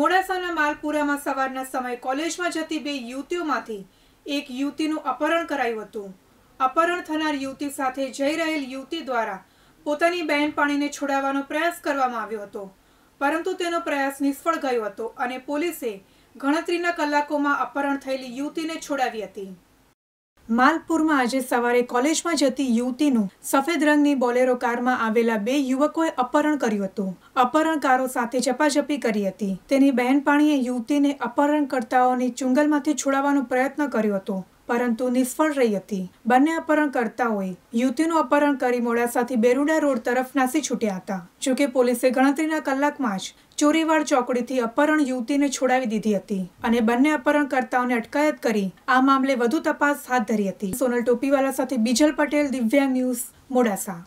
મોડાસાના માલપુરામાં સવારના સમયે કોલેજમાં જતી બે યુવતીઓમાંથી એક યુવતીનું અપહરણ કરાયું હતું અપહરણ થનાર યુવતી સાથે જઈ રહેલ યુવતી દ્વારા પોતાની બહેનપણીને છોડાવવાનો પ્રયાસ કરવામાં આવ્યો હતો પરંતુ તેનો પ્રયાસ નિષ્ફળ ગયો હતો અને પોલીસે ગણતરીના કલાકોમાં અપહરણ થયેલી યુવતીને છોડાવી હતી માલપુરમાં આજે સવારે કોલેજમાં જતી યુવતીનું સફેદ રંગની બોલેરો કારમાં આવેલા બે યુવકોએ અપહરણ કર્યું હતું અપહરણકારો સાથે ઝપાઝપી કરી હતી તેની બહેનપાણીએ યુવતીને અપહરણકર્તાઓની ચુંગલમાંથી છોડાવવાનો પ્રયત્ન કર્યો હતો પરંતુ નિષ્ફળ રહી હતી બંને અપહરણકર્તાઓએ યુવતીનું અપહરણ કરી મોડાસાથી બેરુડા રોડ તરફ નાસી છૂટ્યા હતા જોકે પોલીસે ગણતરીના કલાકમાં જ ચોરીવાડ ચોકડીથી અપહરણ યુવતીને છોડાવી દીધી હતી અને બંને અપહરણકર્તાઓને અટકાયત કરી આ મામલે વધુ તપાસ હાથ ધરી હતી સોનલ ટોપીવાલા સાથે બીજલ પટેલ દિવ્યાંગ ન્યૂઝ મોડાસા